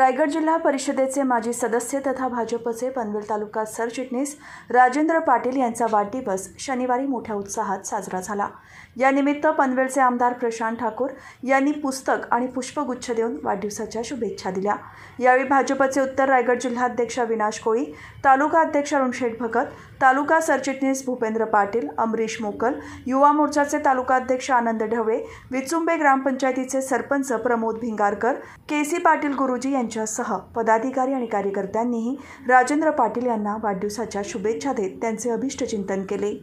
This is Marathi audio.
रायगड जिल्हा परिषदेचे माजी सदस्य तथा भाजपचे पनवेल तालुका सरचिटणीस राजेंद्र पाटील यांचा वाढदिवस शनिवारी मोठ्या उत्साहात साजरा झाला यानिमित्त पनवेलचे आमदार प्रशांत ठाकूर यांनी पुस्तक आणि पुष्पगुच्छ देऊन वाढदिवसाच्या शुभेच्छा दिल्या यावेळी भाजपचे उत्तर रायगड जिल्हाध्यक्ष विनाश कोळी तालुका अध्यक्ष अरुणशेठ भगत तालुका सरचिटणीस भूपेंद्र पाटील अमरीश मोकल युवा मोर्चाचे तालुका अध्यक्ष आनंद ढवळे विचुंबे ग्रामपंचायतीचे सरपंच प्रमोद भिंगारकर के पाटील गुरुजी यांनी यांच्यासह पदाधिकारी आणि कार्यकर्त्यांनीही राजेंद्र पाटील यांना वाढदिवसाच्या शुभेच्छा देत त्यांचे अभिष्टचिंतन केले